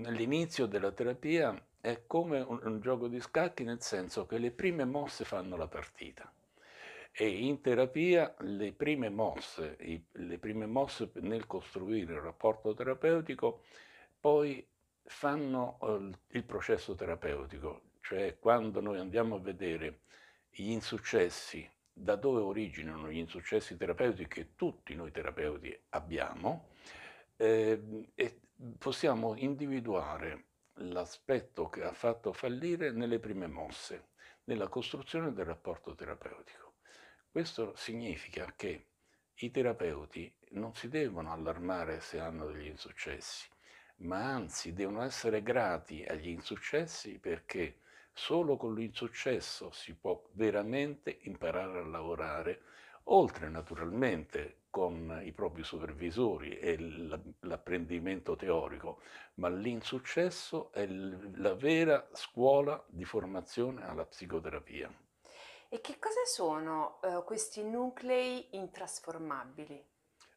l'inizio della terapia è come un, un, gioco di scacchi nel senso che le prime mosse fanno la partita e in terapia le prime mosse, i, le prime mosse nel costruire il rapporto terapeutico poi fanno eh, il processo terapeutico, cioè quando noi andiamo a vedere gli insuccessi, da dove originano gli insuccessi terapeutici che tutti noi terapeuti abbiamo, eh, e possiamo individuare l'aspetto che ha fatto fallire nelle prime mosse, nella costruzione del rapporto terapeutico. Questo significa che i terapeuti non si devono allarmare se hanno degli insuccessi, ma anzi devono essere grati agli insuccessi perché solo con l'insuccesso si può veramente imparare a lavorare, oltre naturalmente con i propri supervisori e la apprendimento teorico, ma l'insuccesso è la vera scuola di formazione alla psicoterapia. E che cosa sono eh, questi nuclei intrasformabili?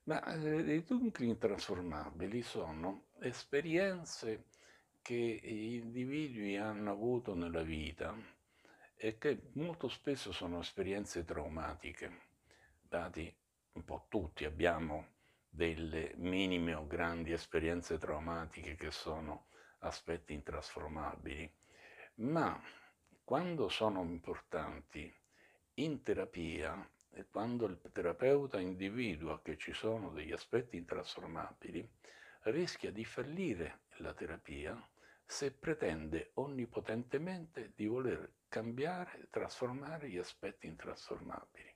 Ma eh, i nuclei intrasformabili sono esperienze che gli individui hanno avuto nella vita e che molto spesso sono esperienze traumatiche, dati un po' tutti abbiamo delle minime o grandi esperienze traumatiche che sono aspetti intrasformabili, ma quando sono importanti in terapia e quando il terapeuta individua che ci sono degli aspetti intrasformabili, rischia di fallire la terapia se pretende onnipotentemente di voler cambiare trasformare gli aspetti intrasformabili.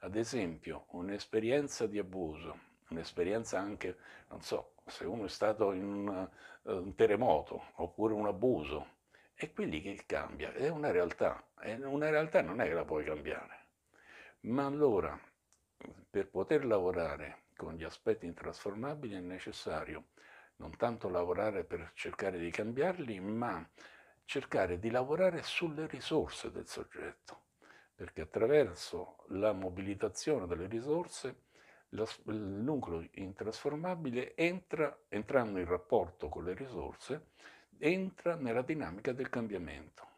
Ad esempio, un'esperienza di abuso un'esperienza anche, non so, se uno è stato in una, eh, un terremoto oppure un abuso, è qui che cambia, è una realtà, è una realtà non è che la puoi cambiare. Ma allora, per poter lavorare con gli aspetti intrasformabili è necessario non tanto lavorare per cercare di cambiarli, ma cercare di lavorare sulle risorse del soggetto, perché attraverso la mobilitazione delle risorse la, il nucleo intrasformabile entra, entrando in rapporto con le risorse, entra nella dinamica del cambiamento.